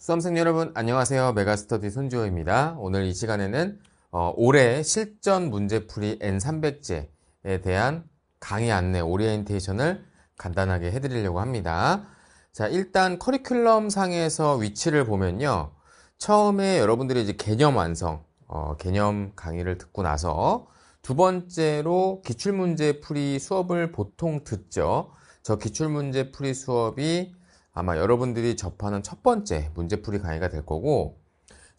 수험생 여러분 안녕하세요 메가스터디 손주호입니다 오늘 이 시간에는 어, 올해 실전 문제풀이 N300제에 대한 강의 안내 오리엔테이션을 간단하게 해드리려고 합니다 자 일단 커리큘럼 상에서 위치를 보면요 처음에 여러분들이 이제 개념 완성 어, 개념 강의를 듣고 나서 두 번째로 기출문제 풀이 수업을 보통 듣죠 저 기출문제 풀이 수업이 아마 여러분들이 접하는 첫 번째 문제풀이 강의가 될 거고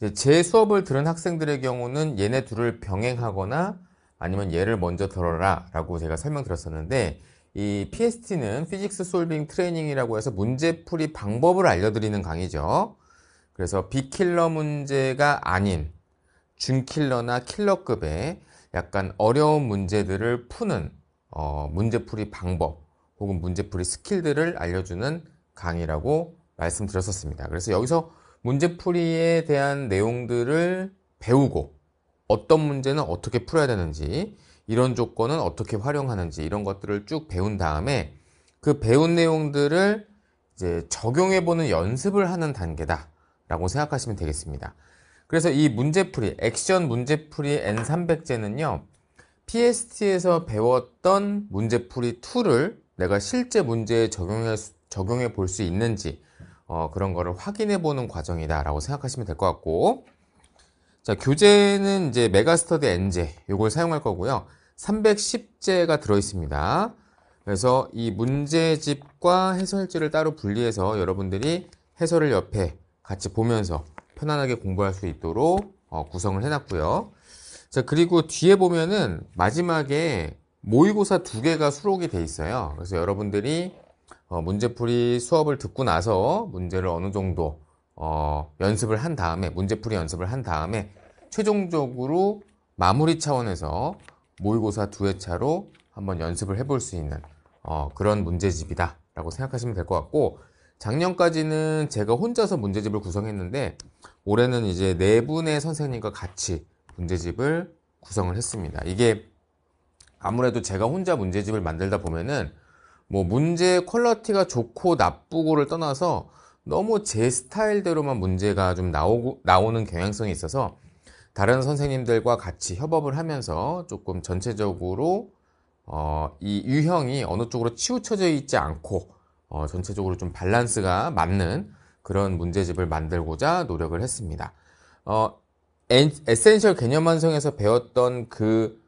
이제 수업을 들은 학생들의 경우는 얘네 둘을 병행하거나 아니면 얘를 먼저 들어라 라고 제가 설명드렸었는데 이 PST는 피직스 솔빙 트레이닝이라고 해서 문제풀이 방법을 알려드리는 강의죠. 그래서 비킬러 문제가 아닌 준킬러나 킬러급의 약간 어려운 문제들을 푸는 어, 문제풀이 방법 혹은 문제풀이 스킬들을 알려주는 강의라고 말씀드렸었습니다. 그래서 여기서 문제풀이에 대한 내용들을 배우고 어떤 문제는 어떻게 풀어야 되는지 이런 조건은 어떻게 활용하는지 이런 것들을 쭉 배운 다음에 그 배운 내용들을 이제 적용해보는 연습을 하는 단계다라고 생각하시면 되겠습니다. 그래서 이 문제풀이, 액션 문제풀이 N300제는요, PST에서 배웠던 문제풀이 툴을 내가 실제 문제에 적용할 수 적용해 볼 수 있는지 어, 그런 거를 확인해 보는 과정이다라고 생각하시면 될 것 같고 자 교재는 이제 메가스터디 엔제 이걸 사용할 거고요 310제가 들어 있습니다 그래서 이 문제집과 해설지를 따로 분리해서 여러분들이 해설을 옆에 같이 보면서 편안하게 공부할 수 있도록 어, 구성을 해놨고요 자 그리고 뒤에 보면은 마지막에 모의고사 두 개가 수록이 돼 있어요 그래서 여러분들이 어, 문제풀이 수업을 듣고 나서 문제를 어느 정도 어, 연습을 한 다음에 문제풀이 연습을 한 다음에 최종적으로 마무리 차원에서 모의고사 두 회차로 한번 연습을 해볼 수 있는 어, 그런 문제집이다라고 생각하시면 될 것 같고 작년까지는 제가 혼자서 문제집을 구성했는데 올해는 이제 네 분의 선생님과 같이 문제집을 구성을 했습니다. 이게 아무래도 제가 혼자 문제집을 만들다 보면은 뭐 문제의 퀄러티가 좋고 나쁘고를 떠나서 너무 제 스타일대로만 문제가 좀 나오고, 나오는 경향성이 있어서 다른 선생님들과 같이 협업을 하면서 조금 전체적으로 어, 이 유형이 어느 쪽으로 치우쳐져 있지 않고 어, 전체적으로 좀 밸런스가 맞는 그런 문제집을 만들고자 노력을 했습니다. 어, 에센셜 개념 완성에서 배웠던 그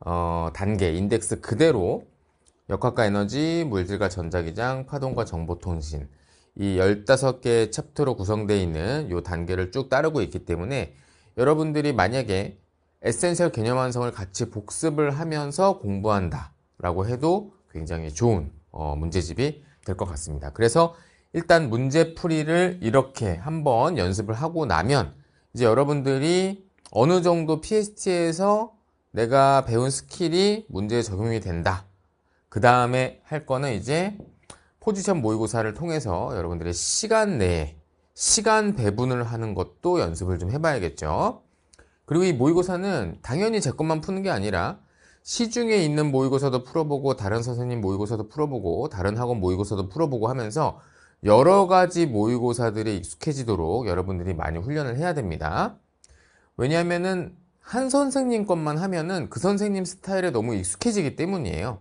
어, 단계 인덱스 그대로 역학과 에너지, 물질과 전자기장, 파동과 정보통신 이 15개의 챕터로 구성되어 있는 요 단계를 쭉 따르고 있기 때문에 여러분들이 만약에 에센셜 개념 완성을 같이 복습을 하면서 공부한다 라고 해도 굉장히 좋은 어, 문제집이 될 것 같습니다. 그래서 일단 문제풀이를 이렇게 한번 연습을 하고 나면 이제 여러분들이 어느 정도 PST에서 내가 배운 스킬이 문제에 적용이 된다 그 다음에 할 거는 이제 포지션 모의고사를 통해서 여러분들의 시간 내에 시간 배분을 하는 것도 연습을 좀 해봐야겠죠. 그리고 이 모의고사는 당연히 제 것만 푸는 게 아니라 시중에 있는 모의고사도 풀어보고 다른 선생님 모의고사도 풀어보고 다른 학원 모의고사도 풀어보고 하면서 여러 가지 모의고사들이 익숙해지도록 여러분들이 많이 훈련을 해야 됩니다. 왜냐하면은 한 선생님 것만 하면은 그 선생님 스타일에 너무 익숙해지기 때문이에요.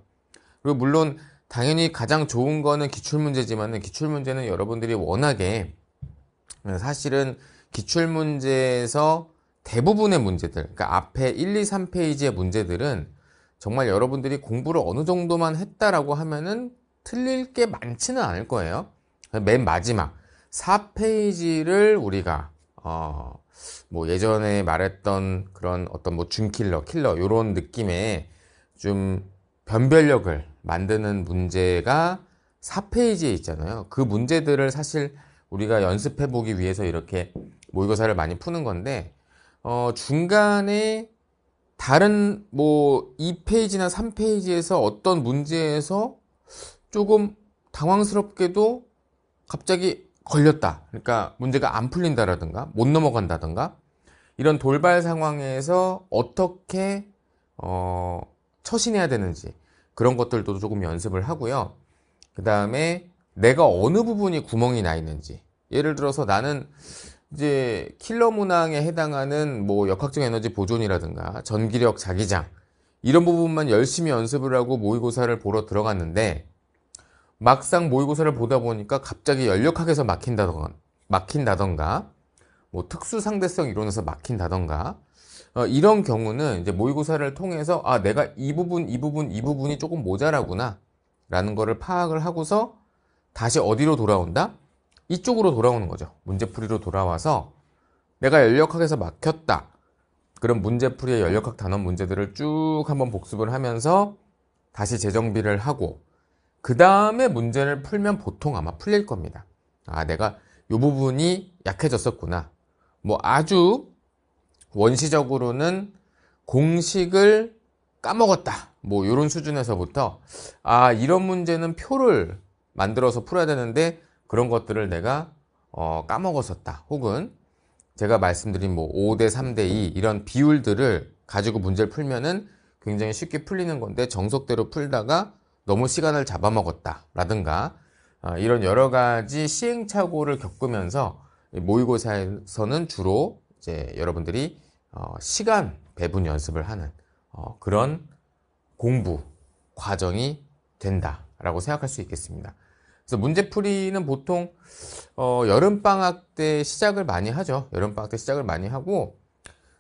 그리고 물론 당연히 가장 좋은 거는 기출문제지만 기출문제는 여러분들이 워낙에 사실은 기출문제에서 대부분의 문제들, 그러니까 앞에 1, 2, 3페이지의 문제들은 정말 여러분들이 공부를 어느 정도만 했다라고 하면은 틀릴 게 많지는 않을 거예요. 맨 마지막 4페이지를 우리가 어 뭐 예전에 말했던 그런 어떤 뭐 준킬러, 킬러 요런 느낌의 좀 변별력을 만드는 문제가 4페이지에 있잖아요. 그 문제들을 사실 우리가 연습해 보기 위해서 이렇게 모의고사를 많이 푸는 건데 어, 중간에 다른 뭐 2페이지나 3페이지에서 어떤 문제에서 조금 당황스럽게도 갑자기 걸렸다. 그러니까 문제가 안 풀린다라든가 못 넘어간다든가 이런 돌발 상황에서 어떻게 어, 처신해야 되는지 그런 것들도 조금 연습을 하고요. 그 다음에 내가 어느 부분이 구멍이 나 있는지 예를 들어서 나는 이제 킬러 문항에 해당하는 뭐 역학적 에너지 보존이라든가 전기력 자기장 이런 부분만 열심히 연습을 하고 모의고사를 보러 들어갔는데 막상 모의고사를 보다 보니까 갑자기 연력학에서 막힌다던가 막힌다던가 뭐 특수 상대성 이론에서 막힌다던가 어, 이런 경우는 이제 모의고사를 통해서 아 내가 이 부분 이 부분 이 부분이 조금 모자라구나 라는 거를 파악을 하고서 다시 어디로 돌아온다? 이쪽으로 돌아오는 거죠. 문제풀이로 돌아와서 내가 연력학에서 막혔다. 그럼 문제풀이의 연력학 단원 문제들을 쭉 한번 복습을 하면서 다시 재정비를 하고 그 다음에 문제를 풀면 보통 아마 풀릴 겁니다. 아 내가 이 부분이 약해졌었구나. 뭐 아주 원시적으로는 공식을 까먹었다. 뭐 이런 수준에서부터 아 이런 문제는 표를 만들어서 풀어야 되는데 그런 것들을 내가 어, 까먹었었다. 혹은 제가 말씀드린 뭐 5대 3대 2 이런 비율들을 가지고 문제를 풀면은 굉장히 쉽게 풀리는 건데 정석대로 풀다가 너무 시간을 잡아먹었다. 라든가 어, 아, 이런 여러 가지 시행착오를 겪으면서 모의고사에서는 주로 이제 여러분들이 어, 시간 배분 연습을 하는 어, 그런 공부 과정이 된다라고 생각할 수 있겠습니다. 그래서 문제풀이는 보통 어, 여름 방학 때 시작을 많이 하죠. 여름 방학 때 시작을 많이 하고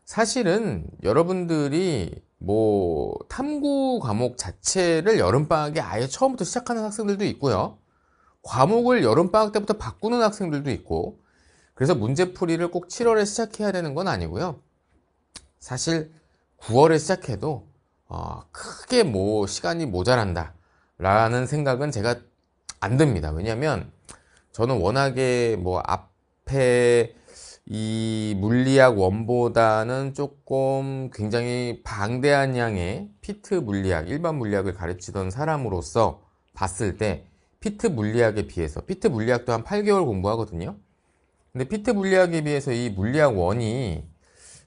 사실은 여러분들이 뭐 탐구 과목 자체를 여름 방학에 아예 처음부터 시작하는 학생들도 있고요. 과목을 여름 방학 때부터 바꾸는 학생들도 있고 그래서 문제풀이를 꼭 7월에 시작해야 되는 건 아니고요. 사실 9월에 시작해도 어, 크게 뭐 시간이 모자란다 라는 생각은 제가 안 듭니다. 왜냐하면 저는 워낙에 뭐 앞에 이 물리학 원보다는 조금 굉장히 방대한 양의 피트 물리학, 일반 물리학을 가르치던 사람으로서 봤을 때 피트 물리학에 비해서 피트 물리학도 한 8개월 공부하거든요. 근데 피트 물리학에 비해서 이 물리학 원이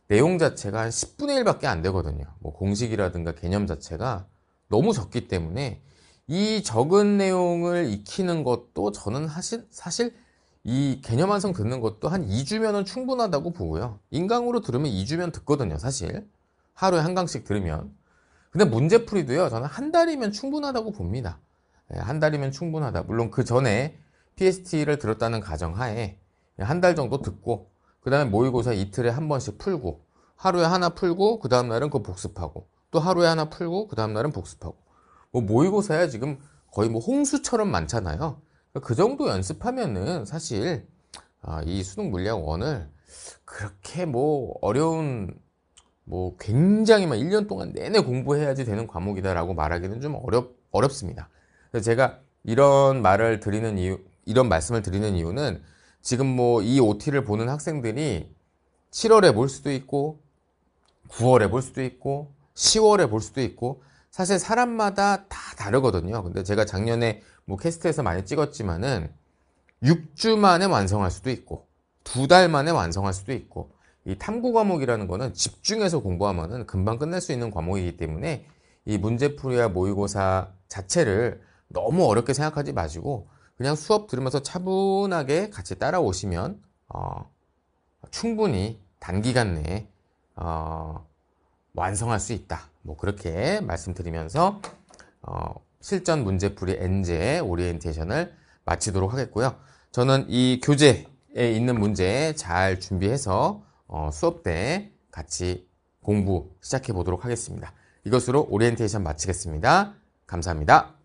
내용 자체가 한 10분의 1밖에 안 되거든요. 뭐 공식이라든가 개념 자체가 너무 적기 때문에 이 적은 내용을 익히는 것도 저는 사실, 사실 이 개념 완성 듣는 것도 한 2주면은 충분하다고 보고요. 인강으로 들으면 2주면 듣거든요, 사실. 하루에 한 강씩 들으면. 근데 문제풀이도요, 저는 한 달이면 충분하다고 봅니다. 예, 한 달이면 충분하다. 물론 그 전에 PST를 들었다는 가정하에 한달 정도 듣고 그 다음에 모의고사 이틀에 한 번씩 풀고 하루에 하나 풀고 그 다음날은 그거 복습하고 또 하루에 하나 풀고 그 다음날은 복습하고 뭐 모의고사야 지금 거의 뭐 홍수처럼 많잖아요 그러니까 그 정도 연습하면은 사실 아, 이 수능 물리학 원을 그렇게 뭐 어려운 뭐 굉장히 막 1년 동안 내내 공부해야지 되는 과목이다라고 말하기는 좀 어렵, 어렵습니다. 제가 이런 말을 드리는 이유, 이런 말씀을 드리는 이유는 지금 뭐 이 OT를 보는 학생들이 7월에 볼 수도 있고 9월에 볼 수도 있고 10월에 볼 수도 있고 사실 사람마다 다 다르거든요. 근데 제가 작년에 뭐 캐스트에서 많이 찍었지만은 6주 만에 완성할 수도 있고 두 달 만에 완성할 수도 있고 이 탐구 과목이라는 거는 집중해서 공부하면은 금방 끝낼 수 있는 과목이기 때문에 이 문제풀이와 모의고사 자체를 너무 어렵게 생각하지 마시고 그냥 수업 들으면서 차분하게 같이 따라오시면 어, 충분히 단기간 내에 어, 완성할 수 있다. 뭐 그렇게 말씀드리면서 어, 실전 문제풀이 엔제 오리엔테이션을 마치도록 하겠고요. 저는 이 교재에 있는 문제 잘 준비해서 어, 수업 때 같이 공부 시작해 보도록 하겠습니다. 이것으로 오리엔테이션 마치겠습니다. 감사합니다.